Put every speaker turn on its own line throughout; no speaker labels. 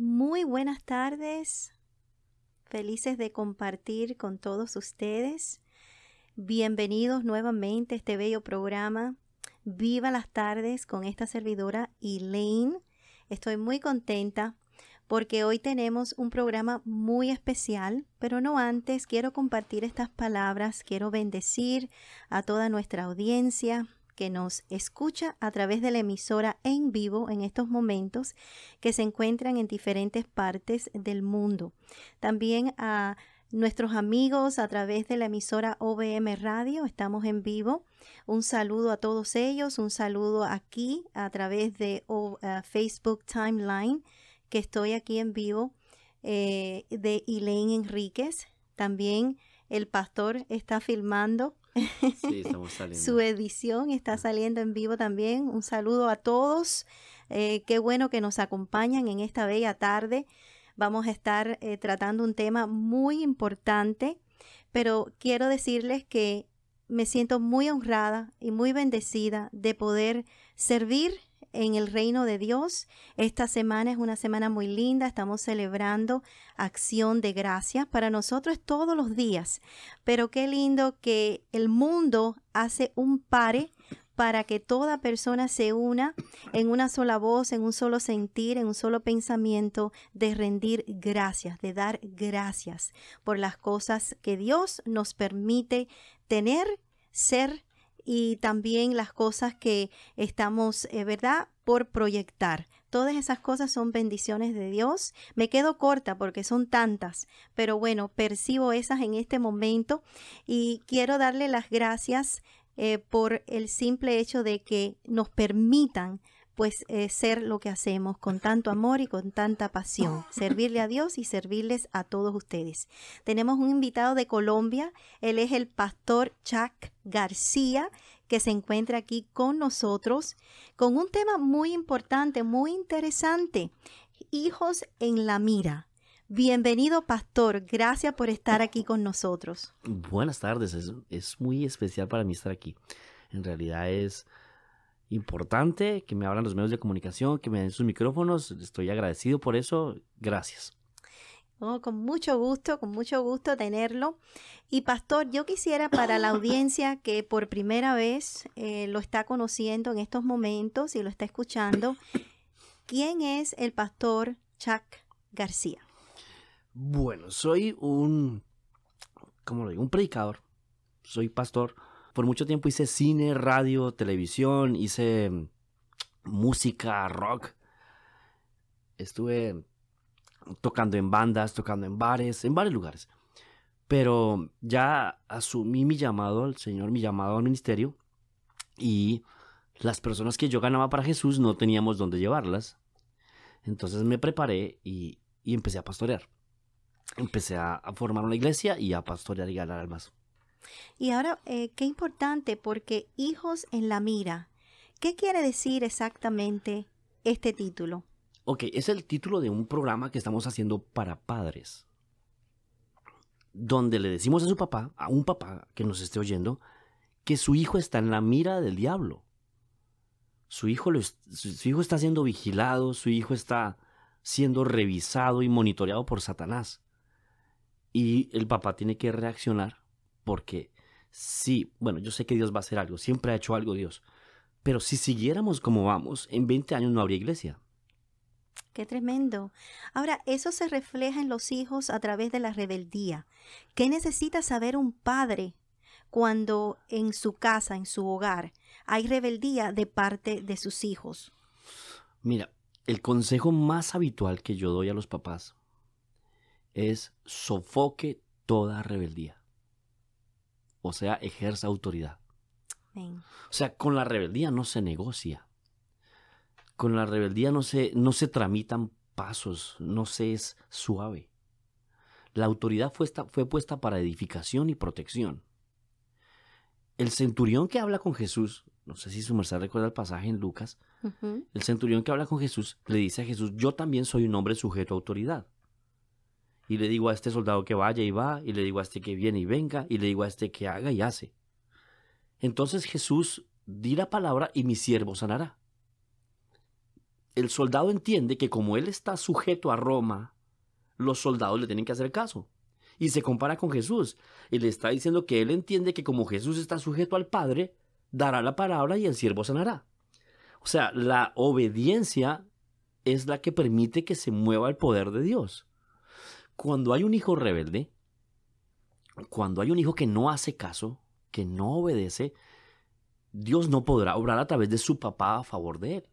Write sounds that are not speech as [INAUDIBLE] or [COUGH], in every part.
Muy buenas tardes. Felices de compartir con todos ustedes. Bienvenidos nuevamente a este bello programa. Viva las tardes con esta servidora Elaine. Estoy muy contenta porque hoy tenemos un programa muy especial, pero no antes quiero compartir estas palabras, quiero bendecir a toda nuestra audiencia, que nos escucha a través de la emisora en vivo en estos momentos que se encuentran en diferentes partes del mundo. También a nuestros amigos a través de la emisora OBM Radio, estamos en vivo. Un saludo a todos ellos, un saludo aquí a través de Facebook Timeline, que estoy aquí en vivo, eh, de Elaine Enríquez. También el pastor está filmando [LAUGHS] Su edición está saliendo en vivo también. Un saludo a todos. Eh, qué bueno que nos acompañan en esta bella tarde. Vamos a estar eh, tratando un tema muy importante, pero quiero decirles que me siento muy honrada y muy bendecida de poder servir en el reino de Dios. Esta semana es una semana muy linda, estamos celebrando acción de gracias. Para nosotros todos los días, pero qué lindo que el mundo hace un pare para que toda persona se una en una sola voz, en un solo sentir, en un solo pensamiento de rendir gracias, de dar gracias por las cosas que Dios nos permite tener, ser y también las cosas que estamos, eh, ¿verdad?, por proyectar. Todas esas cosas son bendiciones de Dios. Me quedo corta porque son tantas, pero bueno, percibo esas en este momento y quiero darle las gracias eh, por el simple hecho de que nos permitan pues eh, ser lo que hacemos con tanto amor y con tanta pasión, [LAUGHS] servirle a Dios y servirles a todos ustedes. Tenemos un invitado de Colombia, él es el pastor Chuck García, que se encuentra aquí con nosotros con un tema muy importante, muy interesante, hijos en la mira. Bienvenido, pastor. Gracias por estar aquí con nosotros.
Buenas tardes. es muy especial para mí estar aquí. En realidad es, importante, que me hablan los medios de comunicación, que me den sus micrófonos. Estoy agradecido por eso. Gracias.
con mucho gusto, con mucho gusto tenerlo. Y pastor, yo quisiera para la audiencia que por primera vez eh, lo está conociendo en estos momentos y lo está escuchando, ¿quién es el pastor Chuck García?
Bueno, soy un, ¿cómo lo digo? Un predicador. Soy pastor por mucho tiempo hice cine, radio, televisión, hice mm, música, rock. Estuve tocando en bandas, tocando en bares, en varios lugares. Pero ya asumí mi llamado al Señor, mi llamado al ministerio, y las personas que yo ganaba para Jesús no teníamos dónde llevarlas. Entonces me preparé y, empecé a pastorear. Empecé a, a, formar una iglesia y a pastorear y ganar almas.
Y ahora, eh, qué importante, porque hijos en la mira, ¿qué quiere decir exactamente este título?
Ok, es el título de un programa que estamos haciendo para padres, donde le decimos a su papá, a un papá que nos esté oyendo, que su hijo está en la mira del diablo. Su hijo, su hijo está siendo vigilado, su hijo está siendo revisado y monitoreado por Satanás. Y el papá tiene que reaccionar porque sí, bueno, yo sé que Dios va a hacer algo, siempre ha hecho algo Dios, pero si siguiéramos como vamos, en 20 años no habría iglesia.
Qué tremendo. Ahora, eso se refleja en los hijos a través de la rebeldía. ¿Qué necesita saber un padre cuando en su casa, en su hogar, hay rebeldía de parte de sus hijos?
Mira, el consejo más habitual que yo doy a los papás es sofoque toda rebeldía o sea, ejerza autoridad. O sea, con la rebeldía no se negocia. Con la rebeldía no se, no se tramitan pasos, no se es suave. La autoridad fue, fue puesta para edificación y protección. El centurión que habla con Jesús, no sé si su merced recuerda el pasaje en Lucas, el centurión que habla con Jesús le dice a Jesús, yo también soy un hombre sujeto a autoridad y le digo a este soldado que vaya y va, y le digo a este que viene y venga, y le digo a este que haga y hace. Entonces Jesús di la palabra y mi siervo sanará. El soldado entiende que como él está sujeto a Roma, los soldados le tienen que hacer caso. Y se compara con Jesús y le está diciendo que él entiende que como Jesús está sujeto al Padre, dará la palabra y el siervo sanará. O sea, la obediencia es la que permite que se mueva el poder de Dios. Cuando hay un hijo rebelde, cuando hay un hijo que no hace caso, que no obedece, Dios no podrá obrar a través de su papá a favor de él.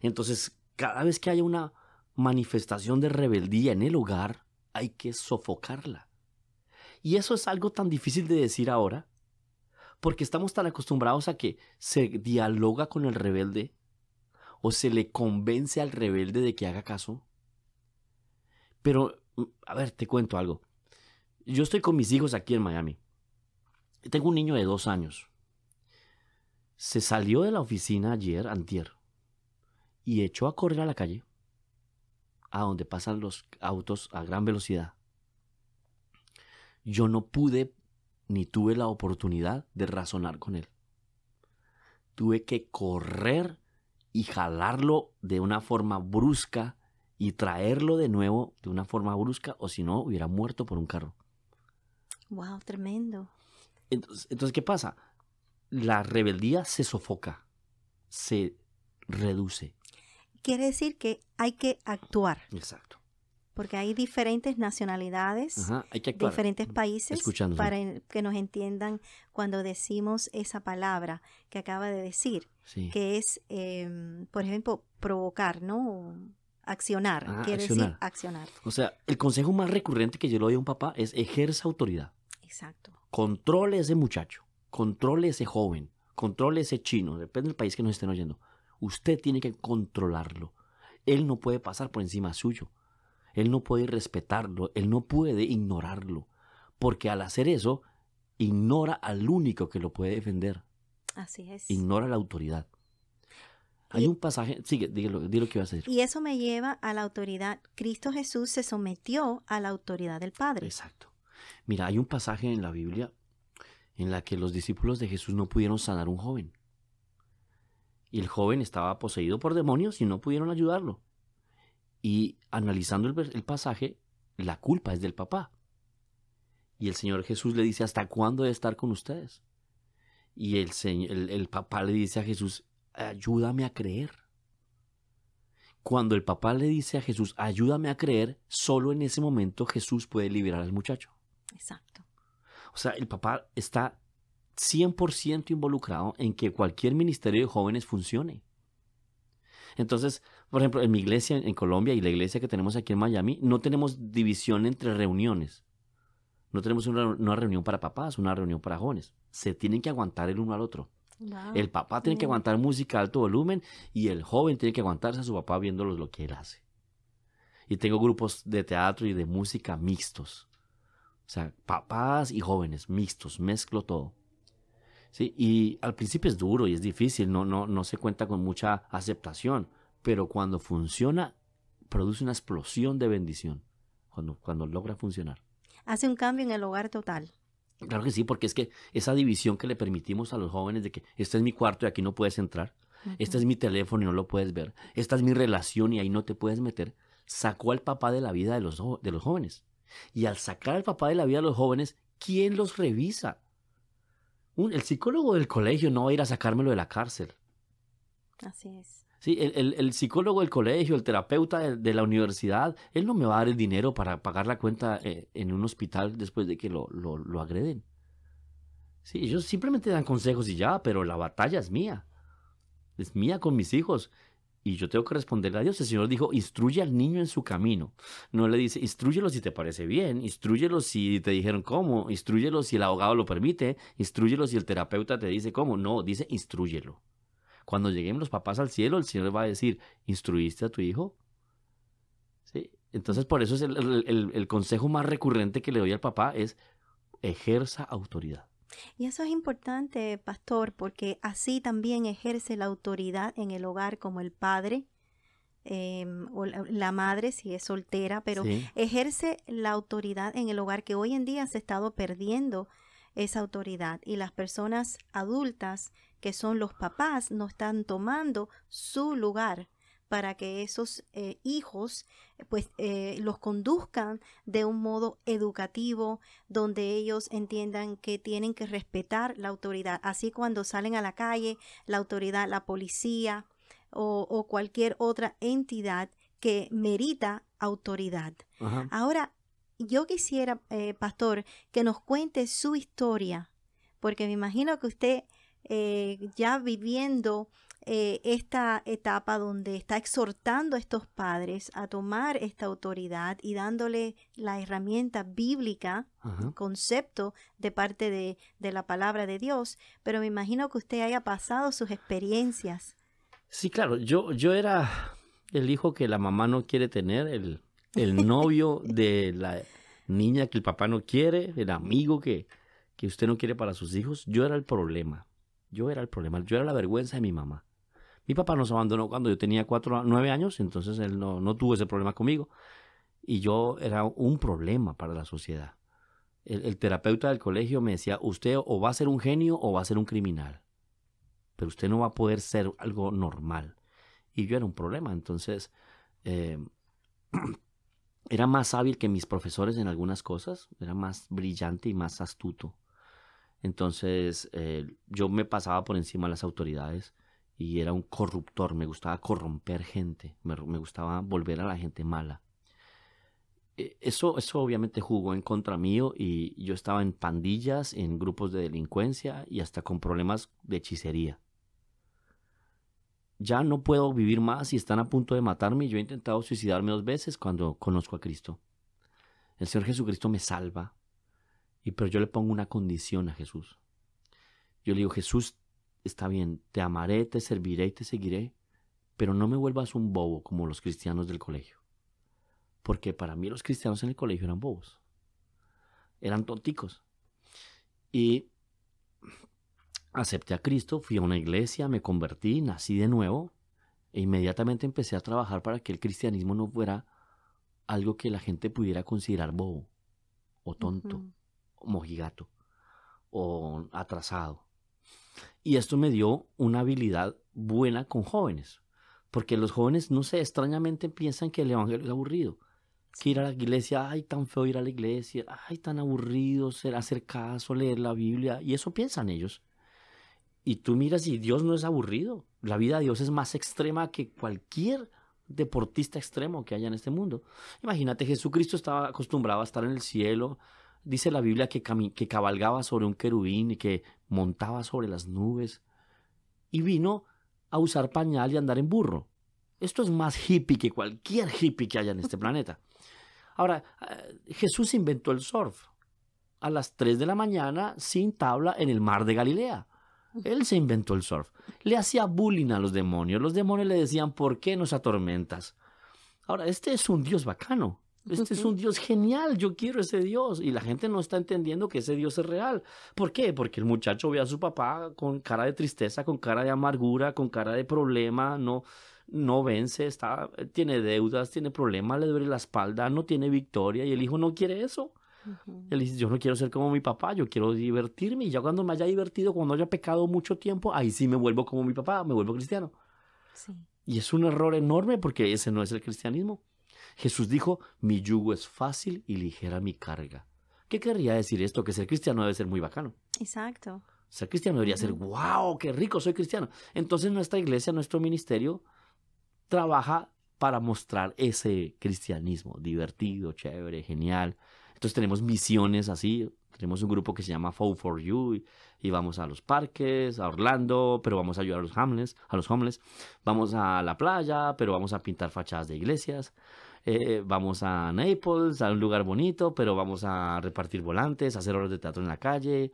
Entonces, cada vez que haya una manifestación de rebeldía en el hogar, hay que sofocarla. Y eso es algo tan difícil de decir ahora, porque estamos tan acostumbrados a que se dialoga con el rebelde o se le convence al rebelde de que haga caso. Pero Mm, a ver, te cuento algo. Yo estoy con mis hijos aquí en Miami. Tengo un niño de dos años. Se salió de la oficina ayer, antier, y echó a correr a la calle, a donde pasan los autos a gran velocidad. Yo no pude ni tuve la oportunidad de razonar con él. Tuve que correr y jalarlo de una forma brusca y traerlo de nuevo de una forma brusca o si no hubiera muerto por un carro.
Wow, tremendo.
Entonces, ¿qué pasa? La rebeldía se sofoca, se reduce.
Quiere decir que hay que actuar. Exacto. Porque hay diferentes nacionalidades, hay diferentes mm, países, para que nos entiendan cuando decimos esa palabra que acaba de decir, que es, em, por ejemplo, provocar, ¿no? Accionar, ah, quiere decir accionar.
O sea, el consejo más recurrente que yo le doy a un papá es ejerza autoridad. Exacto. Controle ese muchacho, controle ese joven, controle ese chino, depende del país que nos estén oyendo. Usted tiene que controlarlo. Él no puede pasar por encima suyo. Él no puede respetarlo, él no puede ignorarlo. Porque al hacer eso, ignora al único que lo puede defender. Así es. Ignora la autoridad. Hay un pasaje, sigue, que a decir.
Y eso me lleva a la autoridad. Cristo Jesús se sometió a la autoridad del Padre. Exacto.
Mira, hay un pasaje en la Biblia en la que los discípulos de Jesús no pudieron sanar a un joven. Y el joven estaba poseído por demonios y no pudieron ayudarlo. Y analizando el, pasaje, la culpa es del papá. Y el Señor Jesús le dice, ¿hasta cuándo debe estar con ustedes? Y el, el, el papá le dice a Jesús, ayúdame a creer. Cuando el papá le dice a Jesús, ayúdame a creer, solo en ese momento Jesús puede liberar al muchacho. Exacto. O sea, el papá está 100% involucrado en que cualquier ministerio de jóvenes funcione. Entonces, por ejemplo, en mi iglesia en Colombia y la iglesia que tenemos aquí en Miami, no tenemos división entre reuniones. No tenemos una, reunión para papás, una reunión para jóvenes. Se tienen que aguantar el uno al otro.
El papá tiene que aguantar
música a alto volumen y el joven tiene que aguantarse a su papá viéndolo lo que él hace. Y tengo grupos de teatro y de música mixtos. O sea, papás y jóvenes mixtos, mezclo todo. ¿Sí? Y al principio es duro y es difícil, no, no, no se cuenta con mucha aceptación, pero cuando funciona, produce una explosión de bendición, cuando, cuando logra funcionar.
Hace un cambio en el hogar total.
Claro que sí, porque es que esa división que le permitimos a los jóvenes de que este es mi cuarto y aquí no puedes entrar, este es mi teléfono y no lo puedes ver, esta es mi relación y ahí no te puedes meter, sacó al papá de la vida de los, de los jóvenes. Y al sacar al papá de la vida de los jóvenes, ¿quién los revisa? el psicólogo del colegio no va a ir a sacármelo de la cárcel.
Así es.
Sí, el, el, psicólogo del colegio, el terapeuta de, la universidad, él no me va a dar el dinero para pagar la cuenta eh, en un hospital después de que lo, lo, lo, agreden. Sí, ellos simplemente dan consejos y ya, pero la batalla es mía. Es mía con mis hijos. Y yo tengo que responderle a Dios. El Señor dijo, instruye al niño en su camino. No le dice, instruyelo si te parece bien, instruyelo si te dijeron cómo, instruyelo si el abogado lo permite, instruyelo si el terapeuta te dice cómo. No, dice, instruyelo. Cuando lleguen los papás al cielo, el cielo va a decir, ¿instruiste a tu hijo? ¿Sí? Entonces por eso es el, consejo más recurrente que le doy al papá es, ejerza autoridad.
Y eso es importante, pastor, porque así también ejerce la autoridad en el hogar como el padre em, o la, madre si es soltera, pero ejerce la autoridad en el hogar que hoy en día se ha estado perdiendo esa autoridad y las personas adultas que son los papás no están tomando su lugar para que esos eh, hijos pues eh, los conduzcan de un modo educativo donde ellos entiendan que tienen que respetar la autoridad así cuando salen a la calle la autoridad la policía o, cualquier otra entidad que merita autoridad ahora yo quisiera, eh, pastor, que nos cuente su historia, porque me imagino que usted eh, ya viviendo eh, esta etapa donde está exhortando a estos padres a tomar esta autoridad y dándole la herramienta bíblica, concepto de parte de, de la palabra de Dios, pero me imagino que usted haya pasado sus experiencias.
Sí, claro, yo, yo era el hijo que la mamá no quiere tener, el, el novio de la niña que el papá no quiere, el amigo que, usted no quiere para sus hijos. Yo era el problema. Yo era el problema. Yo era la vergüenza de mi mamá. Mi papá nos abandonó cuando yo tenía cuatro, nueve años, entonces él no, no tuvo ese problema conmigo. Y yo era un problema para la sociedad. El, terapeuta del colegio me decía, usted o va a ser un genio o va a ser un criminal, pero usted no va a poder ser algo normal. Y yo era un problema, entonces eh, [CLEARS THROAT] era más hábil que mis profesores en algunas cosas, era más brillante y más astuto. Entonces eh, yo me pasaba por encima de las autoridades y era un corruptor, me gustaba corromper gente, me, me gustaba volver a la gente mala. E, eso, eso obviamente jugó en contra mío y yo estaba en pandillas, en grupos de delincuencia y hasta con problemas de hechicería ya no puedo vivir más y están a punto de matarme. Yo he intentado suicidarme dos veces cuando conozco a Cristo. El Señor Jesucristo me salva, y pero yo le pongo una condición a Jesús. Yo le digo, Jesús, está bien, te amaré, te serviré y te seguiré, pero no me vuelvas un bobo como los cristianos del colegio. Porque para mí los cristianos en el colegio eran bobos. Eran tonticos. Y acepté a Cristo, fui a una iglesia, me convertí, nací de nuevo e inmediatamente empecé a trabajar para que el cristianismo no fuera algo que la gente pudiera considerar bobo o tonto, o mojigato o atrasado. Y esto me dio una habilidad buena con jóvenes, porque los jóvenes, no sé, extrañamente piensan que el evangelio es aburrido que ir a la iglesia, ay, tan feo ir a la iglesia, ay, tan aburrido ser, hacer caso, leer la Biblia, y eso piensan ellos y tú miras y Dios no es aburrido. La vida de Dios es más extrema que cualquier deportista extremo que haya en este mundo. Imagínate, Jesucristo estaba acostumbrado a estar en el cielo. Dice la Biblia que, que cabalgaba sobre un querubín y que montaba sobre las nubes. Y vino a usar pañal y andar en burro. Esto es más hippie que cualquier hippie que haya en este planeta. Ahora, eh, Jesús inventó el surf a las 3 de la mañana sin tabla en el mar de Galilea. Él se inventó el surf. Le hacía bullying a los demonios. Los demonios le decían, ¿por qué nos atormentas? Ahora, este es un Dios bacano. Este es un Dios genial, yo quiero ese Dios. Y la gente no está entendiendo que ese Dios es real. ¿Por qué? Porque el muchacho ve a su papá con cara de tristeza, con cara de amargura, con cara de problema, no, no vence, está, tiene deudas, tiene problemas, le duele la espalda, no tiene victoria y el hijo no quiere eso. Él dice, yo no quiero ser como mi papá, yo quiero divertirme. Y ya cuando me haya divertido, cuando haya pecado mucho tiempo, ahí sí me vuelvo como mi papá, me vuelvo cristiano. Y es un error enorme porque ese no es el cristianismo. Jesús dijo, mi yugo es fácil y ligera mi carga. ¿Qué querría decir esto? Que ser cristiano debe ser muy bacano.
Exacto.
Ser cristiano debería ser, wow, qué rico, soy cristiano. Entonces nuestra iglesia, nuestro ministerio, trabaja para mostrar ese cristianismo divertido, chévere, genial, entonces tenemos misiones así, tenemos un grupo que se llama Fow for You y, vamos a los parques, a Orlando, pero vamos a ayudar a los homeless, a los homeless. Vamos a la playa, pero vamos a pintar fachadas de iglesias. Eh, vamos a Naples, a un lugar bonito, pero vamos a repartir volantes, hacer horas de teatro en la calle,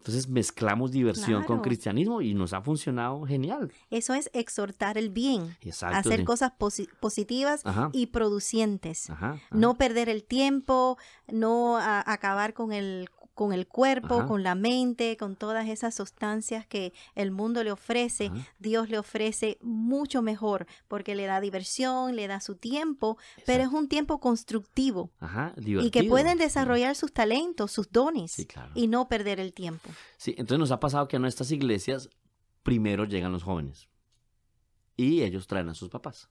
entonces mezclamos diversión con cristianismo
y nos ha funcionado genial. Eso es exhortar el bien, hacer cosas positivas y producientes, No perder el tiempo, no acabar con el con el cuerpo, con la mente, con todas esas sustancias que el mundo le ofrece, Dios le ofrece mucho mejor porque le da diversión, le da su tiempo, pero es un tiempo constructivo y que pueden desarrollar sus talentos, sus dones y no perder el tiempo.
Sí, entonces nos ha pasado que a nuestras iglesias primero llegan los jóvenes y ellos traen a sus papás.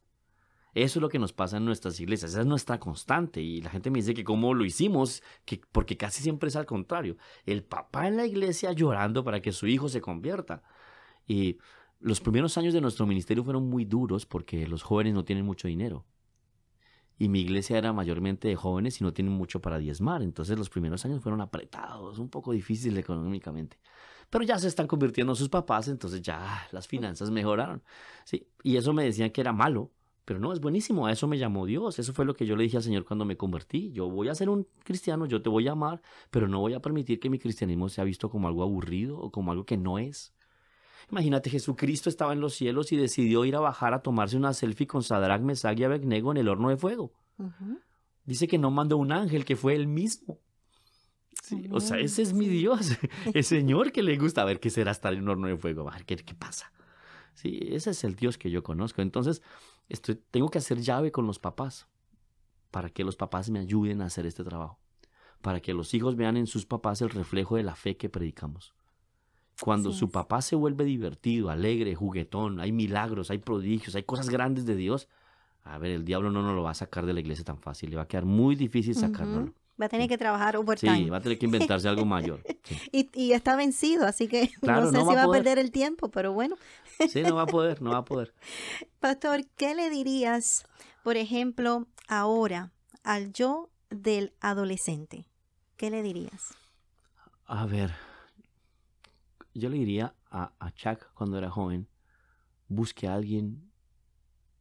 Eso es lo que nos pasa en nuestras iglesias, esa es nuestra constante. Y la gente me dice que cómo lo hicimos, que, porque casi siempre es al contrario. El papá en la iglesia llorando para que su hijo se convierta. Y los primeros años de nuestro ministerio fueron muy duros porque los jóvenes no tienen mucho dinero. Y mi iglesia era mayormente de jóvenes y no tienen mucho para diezmar. Entonces los primeros años fueron apretados, un poco difícil económicamente. Pero ya se están convirtiendo sus papás, entonces ya las finanzas mejoraron. Sí, y eso me decían que era malo, pero no, es buenísimo, a eso me llamó Dios, eso fue lo que yo le dije al Señor cuando me convertí. Yo voy a ser un cristiano, yo te voy a amar, pero no voy a permitir que mi cristianismo sea visto como algo aburrido o como algo que no es. Imagínate, Jesucristo estaba en los cielos y decidió ir a bajar a tomarse una selfie con Sadrach, Mesag y Abednego en el horno de fuego. Dice que no mandó un ángel, que fue él mismo. o sea, ese es mi Dios, [LAUGHS] el Señor que le gusta ver qué será estar en un horno de fuego, a ver qué, pasa. Sí, ese es el Dios que yo conozco. Entonces, tengo que hacer llave con los papás para que los papás me ayuden a hacer este trabajo, para que los hijos vean en sus papás el reflejo de la fe que predicamos. Cuando su papá se vuelve divertido, alegre, juguetón, hay milagros, hay prodigios, hay cosas grandes de Dios, a ver, el diablo no nos lo va a sacar de la iglesia tan fácil, le va a quedar muy difícil sacarlo.
Va a tener que trabajar overtime. Sí, va
a tener que inventarse algo mayor. [LAUGHS]
Y, está vencido, así que [LAUGHS] no sé si va a, perder el tiempo, pero bueno. Sí, no va a
poder, no va a poder.
[LAUGHS] Pastor, ¿qué le dirías, por ejemplo, ahora al yo del adolescente? ¿Qué le dirías?
A ver, yo le diría a, Chuck cuando era joven, busque a alguien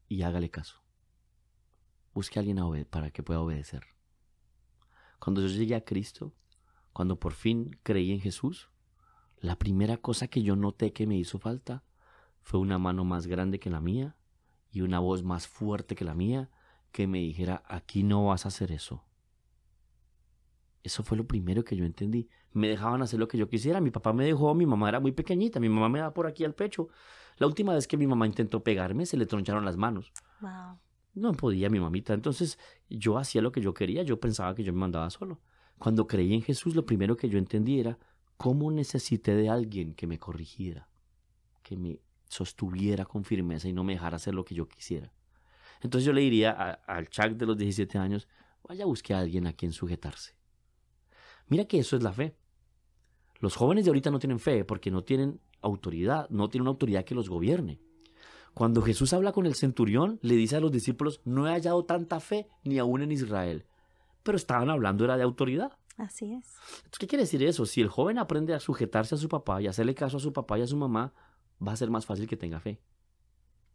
y hágale caso. Busque a alguien para que pueda obedecer cuando yo llegué a Cristo, cuando por fin creí en Jesús, la primera cosa que yo noté que me hizo falta fue una mano más grande que la mía y una voz más fuerte que la mía que me dijera, aquí no vas a hacer eso. Eso fue lo primero que yo entendí. Me dejaban hacer lo que yo quisiera. Mi papá me dejó, mi mamá era muy pequeñita, mi mamá me daba por aquí al pecho. La última vez que mi mamá intentó pegarme, se le troncharon las manos. Wow. No podía mi mamita. Entonces yo hacía lo que yo quería, yo pensaba que yo me mandaba solo. Cuando creí en Jesús, lo primero que yo entendí era cómo necesité de alguien que me corrigiera, que me sostuviera con firmeza y no me dejara hacer lo que yo quisiera. Entonces yo le diría al Chuck de los 17 años, vaya a buscar a alguien a quien sujetarse. Mira que eso es la fe. Los jóvenes de ahorita no tienen fe porque no tienen autoridad, no tienen una autoridad que los gobierne. Cuando Jesús habla con el centurión, le dice a los discípulos, no he hallado tanta fe ni aún en Israel. Pero estaban hablando era de autoridad. Así es. ¿Qué quiere decir eso? Si el joven aprende a sujetarse a su papá y hacerle caso a su papá y a su mamá, va a ser más fácil que tenga fe.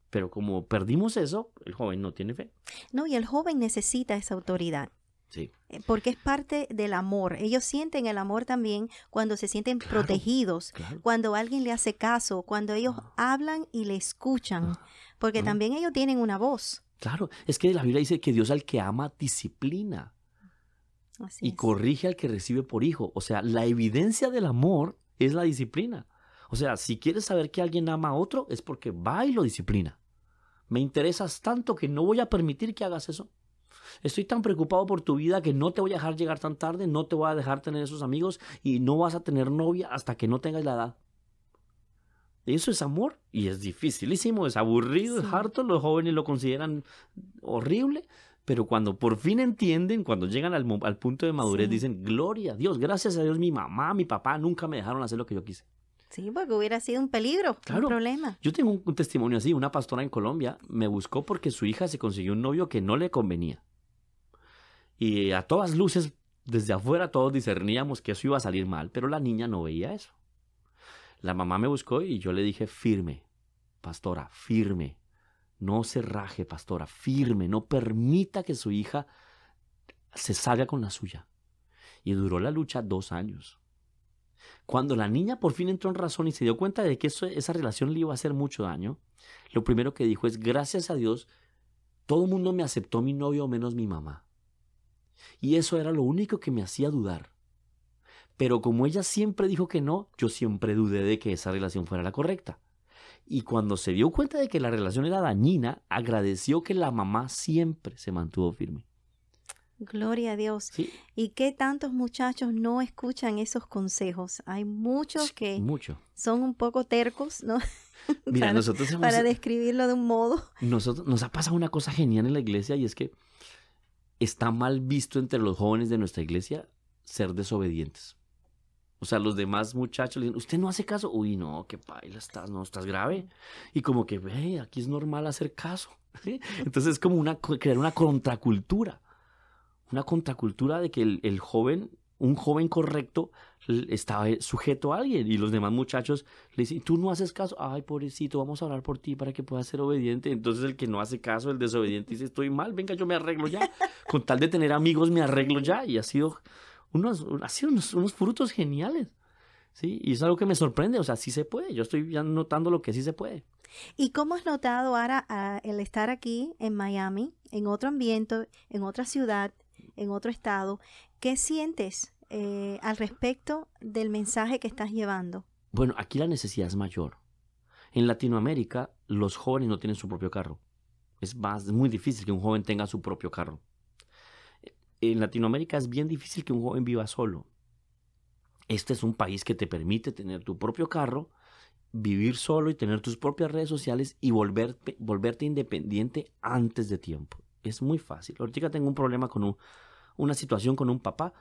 Pero como perdimos eso, el joven no tiene
fe. No, y el joven necesita esa autoridad. Eh, porque es parte del amor. Ellos sienten el amor también cuando se sienten protegidos, cuando alguien le hace caso, cuando ellos ah. hablan y le escuchan, ah. porque ah. también ellos tienen una voz.
Claro, es que la Biblia dice que Dios al que ama disciplina y corrige al que recibe por hijo. O sea, la evidencia del amor es la disciplina. O sea, si quieres saber que alguien ama a otro, es porque va y lo disciplina. Me interesas tanto que no voy a permitir que hagas eso estoy tan preocupado por tu vida que no te voy a dejar llegar tan tarde, no te voy a dejar tener esos amigos y no vas a tener novia hasta que no tengas la edad. Eso es amor y es dificilísimo, es aburrido, es harto, los jóvenes lo consideran horrible, pero cuando por fin entienden, cuando llegan al, punto de madurez, dicen, gloria a Dios, gracias a Dios mi mamá, mi papá nunca me dejaron hacer lo que yo quise.
Sí, porque hubiera sido un peligro, un problema.
Yo tengo un testimonio así, una pastora en Colombia me buscó porque su hija se consiguió un novio que no le convenía. Y a todas luces, desde afuera todos discerníamos que eso iba a salir mal, pero la niña no veía eso. La mamá me buscó y yo le dije, firme, pastora, firme, no se raje, pastora, firme, no permita que su hija se salga con la suya. Y duró la lucha dos años. Cuando la niña por fin entró en razón y se dio cuenta de que eso, esa relación le iba a hacer mucho daño, lo primero que dijo es, gracias a Dios, todo el mundo me aceptó mi novio menos mi mamá. Y eso era lo único que me hacía dudar. Pero como ella siempre dijo que no, yo siempre dudé de que esa relación fuera la correcta. Y cuando se dio cuenta de que la relación era dañina, agradeció que la mamá siempre se mantuvo firme.
Gloria a Dios. ¿Y qué tantos muchachos no escuchan esos consejos? Hay muchos que son un poco tercos, ¿no? Mira, [LAUGHS] para, nosotros para describirlo de un modo.
Nosotros, nos ha pasado una cosa genial en la iglesia y es que está mal visto entre los jóvenes de nuestra iglesia ser desobedientes. O sea, los demás muchachos le dicen, usted no hace caso. Uy, no, qué paila, estás, no, estás grave. Y como que, aquí es normal hacer caso. [LAUGHS] Entonces es como una, crear una contracultura. Una contracultura de que el joven un joven correcto estaba eh, sujeto a alguien y los demás muchachos le dicen, tú no haces caso, ay pobrecito, vamos a hablar por ti para que puedas ser obediente. Entonces el que no hace caso, el desobediente dice, estoy mal, venga, yo me arreglo ya. [LAUGHS] Con tal de tener amigos, me arreglo ya. Y ha sido unos, ha sido unos, frutos geniales. ¿sí? Y es algo que me sorprende, o sea, sí se puede, yo estoy ya notando lo que sí se puede.
¿Y cómo has notado ahora el estar aquí en Miami, en otro ambiente, en otra ciudad, en otro estado? ¿Qué sientes eh, al respecto del mensaje que estás llevando?
Bueno, aquí la necesidad es mayor. En Latinoamérica los jóvenes no tienen su propio carro. Es más, muy difícil que un joven tenga su propio carro. En Latinoamérica es bien difícil que un joven viva solo. Este es un país que te permite tener tu propio carro, vivir solo y tener tus propias redes sociales y volverte, volverte independiente antes de tiempo. Es muy fácil. Ahorita tengo un problema con una situación con un papá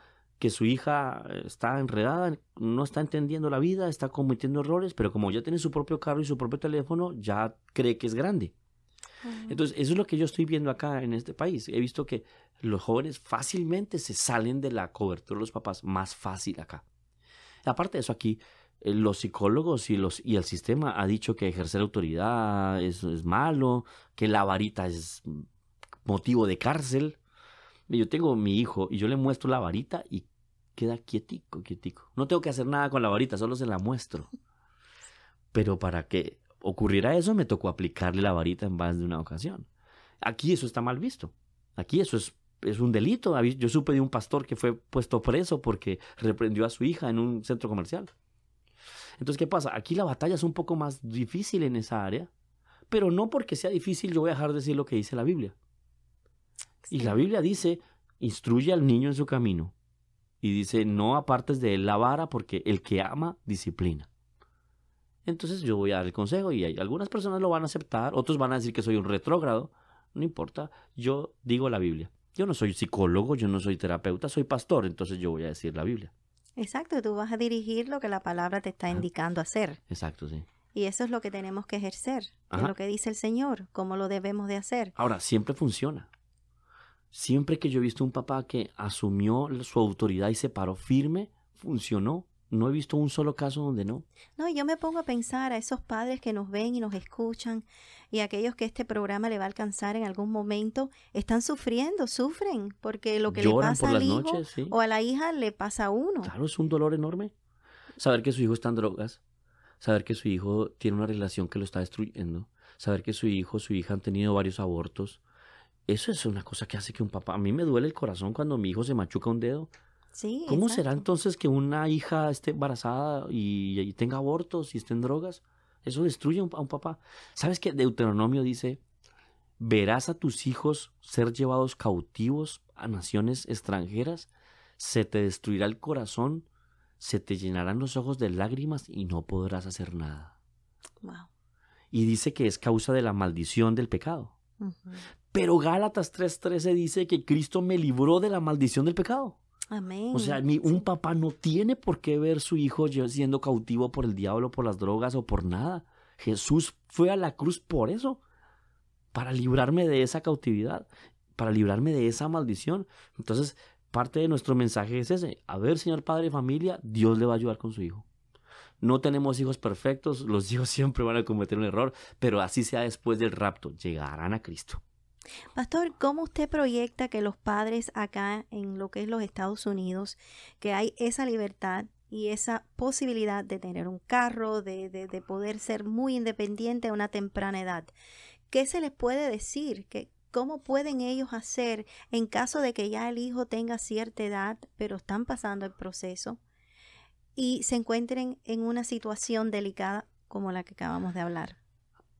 que su hija eh, está enredada, no está entendiendo la vida, está cometiendo errores, pero como ya tiene su propio carro y su propio teléfono, ya cree que es grande. Entonces, eso es lo que yo estoy viendo acá en este país. He visto que los jóvenes fácilmente se salen de la cobertura de los papás, más fácil acá. Aparte de eso, aquí eh, los psicólogos y, los, y el sistema ha dicho que ejercer autoridad es, es malo, que la varita es motivo de cárcel. Yo tengo mi hijo y yo le muestro la varita y queda quietico, quietico. No tengo que hacer nada con la varita, solo se la muestro. Pero para que ocurriera eso, me tocó aplicarle la varita en más de una ocasión. Aquí eso está mal visto. Aquí eso es, es un delito. Yo supe de un pastor que fue puesto preso porque reprendió a su hija en un centro comercial. Entonces, ¿qué pasa? Aquí la batalla es un poco más difícil en esa área, pero no porque sea difícil yo voy a dejar de decir lo que dice la Biblia. Y la Biblia dice, instruye al niño en su camino, y dice, no apartes de él la vara porque el que ama disciplina. Entonces yo voy a dar el consejo y hay, algunas personas lo van a aceptar, otros van a decir que soy un retrógrado, no importa, yo digo la Biblia. Yo no soy psicólogo, yo no soy terapeuta, soy pastor, entonces yo voy a decir la Biblia.
Exacto, tú vas a dirigir lo que la palabra te está indicando hacer. Exacto, sí. Y eso es lo que tenemos que ejercer, lo que dice el Señor, cómo lo debemos de hacer.
Ahora, siempre funciona. Siempre que yo he visto un papá que asumió su autoridad y se paró firme, funcionó. No he visto un solo caso donde no.
No, yo me pongo a pensar a esos padres que nos ven y nos escuchan y aquellos que este programa le va a alcanzar en algún momento, están sufriendo, sufren, porque lo que le pasa al hijo o a la hija le pasa a uno.
Claro, es un dolor enorme. Saber que su hijo está en drogas, saber que su hijo tiene una relación que lo está destruyendo, saber que su hijo, su hija han tenido varios abortos, eso es una cosa que hace que un papá, a mí me duele el corazón cuando mi hijo se machuca un dedo.
Sí, ¿Cómo será
entonces que una hija esté embarazada y, tenga abortos y esté en drogas? Eso destruye a un, papá. ¿Sabes qué? Deuteronomio dice, verás a tus hijos ser llevados cautivos a naciones extranjeras, se te destruirá el corazón, se te llenarán los ojos de lágrimas y no podrás hacer nada. Wow. Y dice que es causa de la maldición del pecado. Pero Gálatas 3:13 dice que Cristo me libró de la maldición del pecado.
Amén. O sea,
un papá no tiene por qué ver su hijo siendo cautivo por el diablo, por las drogas o por nada. Jesús fue a la cruz por eso, para librarme de esa cautividad, para librarme de esa maldición. Entonces, parte de nuestro mensaje es ese. A ver, señor padre y familia, Dios le va a ayudar con su hijo. No tenemos hijos perfectos, los hijos [LAUGHS] siempre van a cometer un error, pero así sea después del rapto, llegarán a Cristo.
Pastor, ¿cómo usted proyecta que los padres acá en lo que es los Estados Unidos, que hay esa libertad y esa posibilidad de tener un carro, de, poder ser muy independiente a una temprana edad? ¿Qué se les puede decir? ¿Cómo pueden ellos hacer en caso de que ya el hijo tenga cierta edad, pero están pasando el proceso y se encuentren en una situación delicada como la que acabamos de hablar?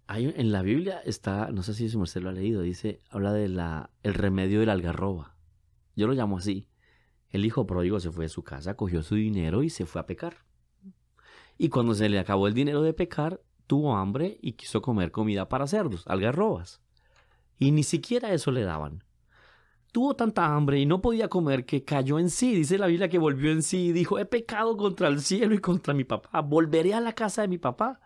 en la Biblia está, no sé si usted lo ha leído, dice, habla de la el remedio de la algarroba. Yo lo llamo así. El hijo pródigo se fue a su casa, cogió su dinero y se fue a pecar. Y cuando se le acabó el dinero de pecar, tuvo hambre y quiso comer comida para cerdos, algarrobas. Y ni siquiera eso le daban. Tuvo tanta hambre y no podía comer que cayó en sí. Dice la Biblia que volvió en sí dijo, he pecado contra el cielo y contra mi papá. Volveré a la casa de mi papá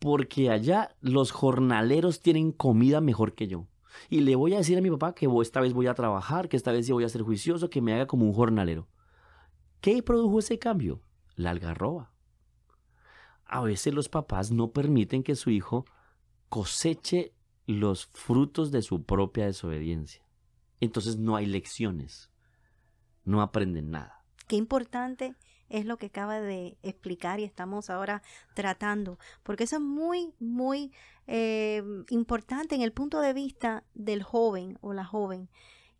porque allá los jornaleros tienen comida mejor que yo. Y le voy a decir a mi papá que esta vez voy a trabajar, que esta vez sí voy a ser juicioso, que me haga como un jornalero. ¿Qué produjo ese cambio? La algarroba. A veces los papás no permiten que su hijo coseche los frutos de su propia desobediencia. Entonces no hay lecciones, no aprenden nada.
Qué importante es lo que acaba de explicar y estamos ahora tratando, porque eso es muy, muy eh, importante en el punto de vista del joven o la joven.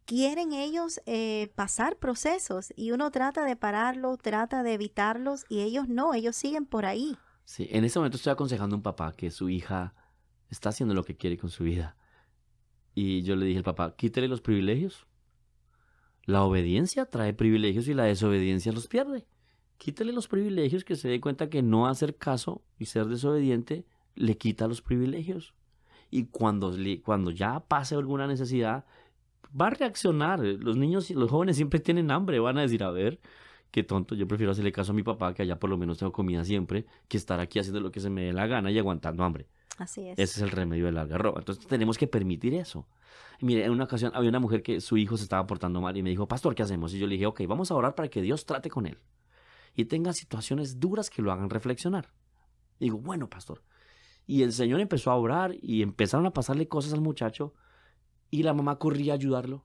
Quieren ellos eh, pasar procesos y uno trata de pararlos, trata de evitarlos y ellos no, ellos siguen por ahí.
Sí, en ese momento estoy aconsejando a un papá que su hija está haciendo lo que quiere con su vida. Y yo le dije al papá, quítele los privilegios. La obediencia trae privilegios y la desobediencia los pierde quítale los privilegios, que se dé cuenta que no hacer caso y ser desobediente le quita los privilegios. Y cuando, cuando ya pase alguna necesidad, va a reaccionar. Los niños y los jóvenes siempre tienen hambre, van a decir, a ver, qué tonto, yo prefiero hacerle caso a mi papá, que allá por lo menos tengo comida siempre, que estar aquí haciendo lo que se me dé la gana y aguantando hambre.
Así es. Ese es el
remedio de larga Entonces tenemos que permitir eso. mire, en una ocasión había una mujer que su hijo se estaba portando mal y me dijo, pastor, ¿qué hacemos? Y yo le dije, ok, vamos a orar para que Dios trate con él y tengan situaciones duras que lo hagan reflexionar. digo, bueno, pastor. Y el Señor empezó a orar y empezaron a pasarle cosas al muchacho y la mamá corría a ayudarlo.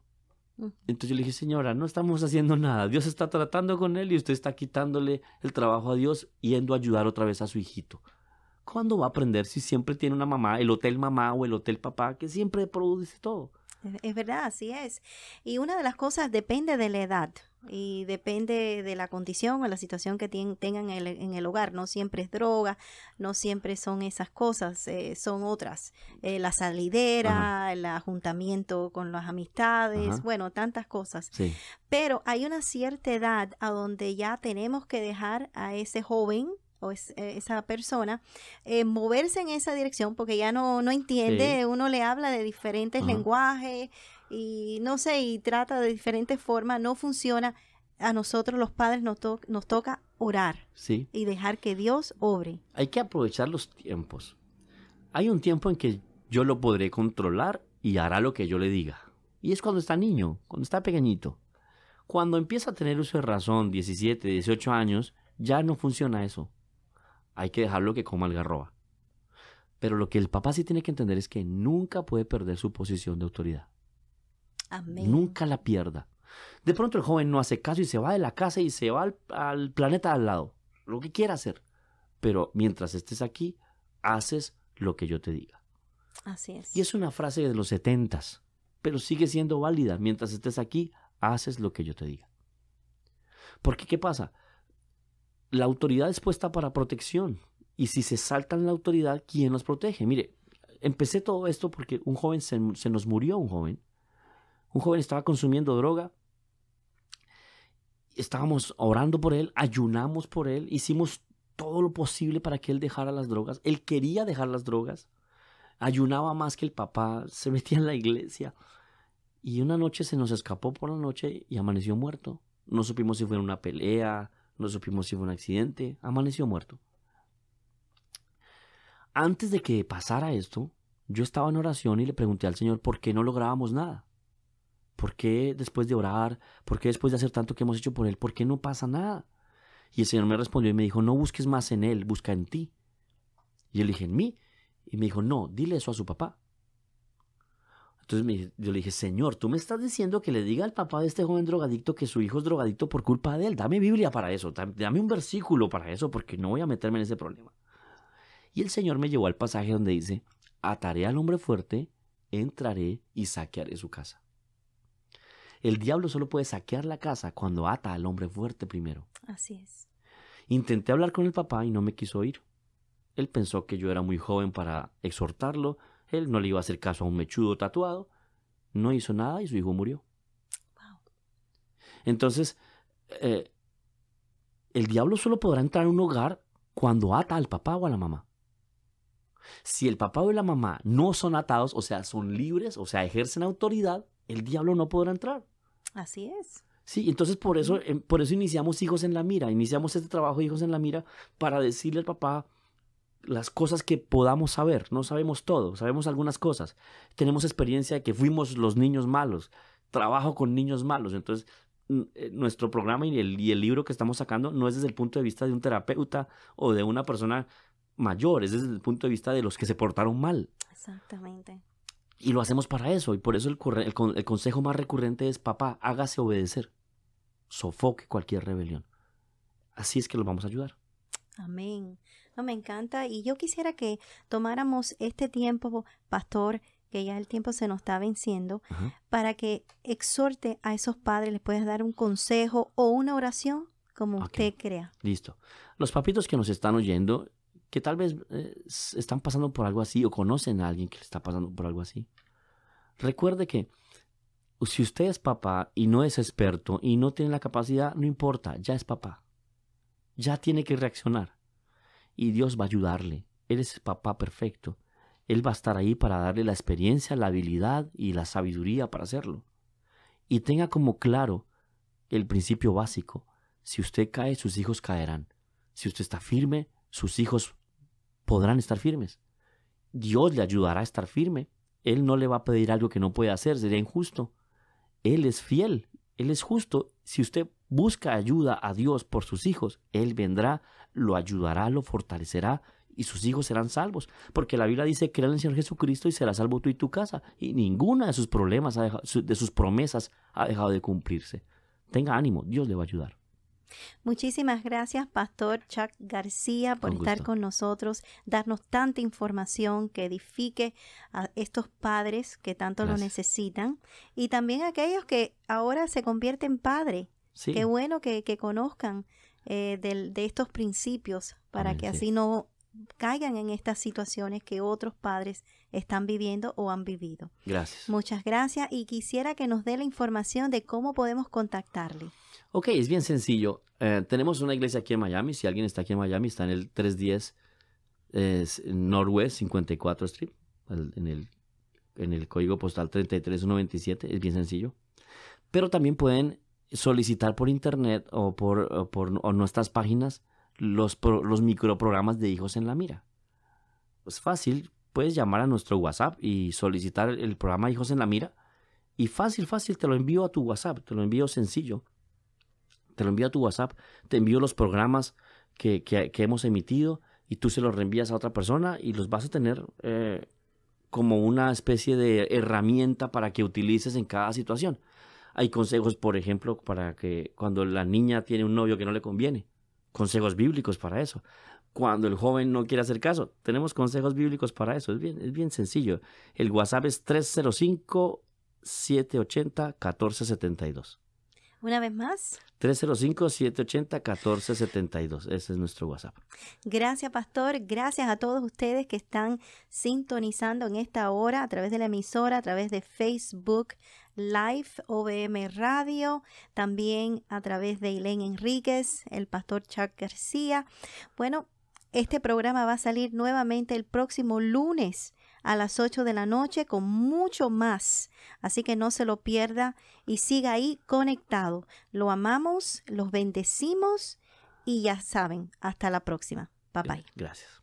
Mm. Entonces yo le dije, señora, no estamos haciendo nada. Dios está tratando con él y usted está quitándole el trabajo a Dios yendo a ayudar otra vez a su hijito. ¿Cuándo va a aprender si siempre tiene una mamá, el hotel mamá o el hotel papá, que siempre produce todo?
Es verdad, así es. Y una de las cosas depende de la edad y depende de la condición o la situación que tengan en el, hogar. No siempre es droga, no siempre son esas cosas, eh, son otras. Eh, la salidera, el ajuntamiento con las amistades, bueno, tantas cosas. Pero hay una cierta edad a donde ya tenemos que dejar a ese joven o eh, esa persona, moverse en esa dirección porque ya no, no entiende, uno le habla de diferentes lenguajes y no sé, y trata de diferentes formas, no funciona, a nosotros los padres nos, nos toca orar sí. y dejar que Dios obre.
Hay que aprovechar los tiempos. Hay un tiempo en que yo lo podré controlar y hará lo que yo le diga. Y es cuando está niño, cuando está pequeñito. Cuando empieza a tener uso de razón, 17, 18 años, ya no funciona eso. Hay que dejarlo que coma el garroba. Pero lo que el papá sí tiene que entender es que nunca puede perder su posición de autoridad. Nunca la pierda. De pronto el joven no hace caso y se va de la casa y se va al, planeta al lado, lo que quiera hacer. Pero mientras estés aquí, haces lo que yo te diga. Así es. Y es una frase de los setentas, pero sigue siendo válida. Mientras estés aquí, haces lo que yo te diga. Porque, ¿qué pasa? La autoridad es puesta para protección. Y si se saltan la autoridad, ¿quién los protege? Mire, empecé todo esto porque un joven se nos murió, un joven, un joven estaba consumiendo droga. Estábamos orando por él, ayunamos por él, hicimos todo lo posible para que él dejara las drogas. Él quería dejar las drogas. Ayunaba más que el papá, [LAUGHS] se metía en la iglesia. Y una noche se nos escapó por la noche y amaneció muerto. No supimos si fue una pelea, no supimos si fue un accidente, amaneció muerto. Antes de que pasara esto, yo estaba en oración y le pregunté al Señor por qué no lográbamos nada. ¿Por qué después de orar? ¿Por qué después de hacer tanto que hemos hecho por Él? ¿Por qué no pasa nada? Y el Señor me respondió y me dijo, no busques más en Él, busca en ti. Y yo le dije, en mí. Y me dijo, no, dile eso a su papá. Entonces yo le dije, Señor, tú me estás diciendo que le diga al papá de este joven drogadicto que su hijo es drogadicto por culpa de él. Dame Biblia para eso, dame un versículo para eso, porque no voy a meterme en ese problema. Y el Señor me llevó al pasaje donde dice, ataré al hombre fuerte, entraré y saquearé su casa. El diablo solo puede saquear la casa cuando ata al hombre fuerte primero. Así es. Intenté hablar con el papá y no me quiso oír. Él pensó que yo era muy joven para exhortarlo, él no le iba a hacer caso a un mechudo tatuado, no hizo nada y su hijo murió. Wow. Entonces, eh, el diablo solo podrá entrar a un hogar cuando ata al papá o a la mamá. Si el papá o la mamá no son atados, o sea, son libres, o sea, ejercen autoridad, el diablo no podrá entrar.
Así es.
Sí, entonces por eso, mm. em, por eso iniciamos Hijos en la Mira, iniciamos este trabajo Hijos en la Mira para decirle al papá las cosas que podamos saber. No sabemos todo, sabemos algunas cosas. Tenemos experiencia de que fuimos los niños malos, trabajo con niños malos. Entonces, mm, eh, nuestro programa y el libro que estamos sacando no es desde el punto de vista de un terapeuta o de una persona mayor, es desde el punto de vista de los que se portaron mal.
Exactamente.
Y lo hacemos para eso. Y por eso el, consejo más recurrente es, papá, hágase obedecer. Sofoque cualquier rebelión. Así es que los vamos a ayudar.
Amén. No, me encanta. Y yo quisiera que tomáramos este tiempo, pastor, que ya el tiempo se nos está venciendo, para que exhorte a esos padres, les puedes dar un consejo o una oración como usted crea.
Listo. Los papitos que nos están oyendo, que tal vez eh, están pasando por algo así o conocen a alguien que le está pasando por algo así. Recuerde que si usted es papá y no es experto y no tiene la capacidad, no importa, ya es papá. Ya tiene que reaccionar. Y Dios va a ayudarle. Él es papá perfecto. Él va a estar ahí para darle la experiencia, la habilidad y la sabiduría para hacerlo. Y tenga como claro el principio básico. Si usted cae, sus hijos caerán. Si usted está firme, sus hijos podrán estar firmes. Dios le ayudará a estar firme. Él no le va a pedir algo que no puede hacer, sería injusto. Él es fiel, Él es justo. Si usted busca ayuda a Dios por sus hijos, Él vendrá, lo ayudará, lo fortalecerá y sus hijos serán salvos. Porque la Biblia dice, crea en el Señor Jesucristo y será salvo tú y tu casa. Y ninguna de sus problemas, de sus promesas ha dejado de cumplirse. Tenga ánimo, Dios le va a ayudar.
Muchísimas gracias, Pastor Chuck García, por estar con nosotros, darnos tanta información que edifique a estos padres que tanto lo necesitan y también a aquellos que ahora se convierten padre. Sí. Qué bueno que, conozcan eh, de, estos principios para que así no caigan en estas situaciones que otros padres están viviendo o han vivido. Gracias. Muchas gracias y quisiera que nos dé la información de cómo podemos contactarle.
Ok, es bien sencillo. Eh, tenemos una iglesia aquí en Miami. Si alguien está aquí en Miami, está en el 310 es 54 Street, en el, en el código postal 3397, Es bien sencillo. Pero también pueden solicitar por internet o por, nuestras páginas los, los microprogramas de Hijos en la Mira. Es fácil, puedes llamar a nuestro WhatsApp y solicitar el programa Hijos en la Mira. Y fácil, fácil, te lo envío a tu WhatsApp, te lo envío sencillo te lo envío a tu WhatsApp, te envío los programas que, hemos emitido y tú se los reenvías a otra persona y los vas a tener eh, como una especie de herramienta para que utilices en cada situación. Hay consejos, por ejemplo, para que cuando la niña tiene un novio que no le conviene, consejos bíblicos para eso. Cuando el joven no quiere hacer caso, tenemos consejos bíblicos para eso. Es bien, es bien sencillo. El WhatsApp es 305 780 1472.
Una vez más.
305-780-1472. Ese es nuestro WhatsApp.
Gracias, Pastor. Gracias a todos ustedes que están sintonizando en esta hora a través de la emisora, a través de Facebook Live, OBM Radio, también a través de Ilén Enríquez, el Pastor Chuck García. Bueno, este programa va a salir nuevamente el próximo lunes a las 8 de la noche con mucho más. Así que no se lo pierda y siga ahí conectado. Lo amamos, los bendecimos y ya saben, hasta la próxima. Bye Gracias.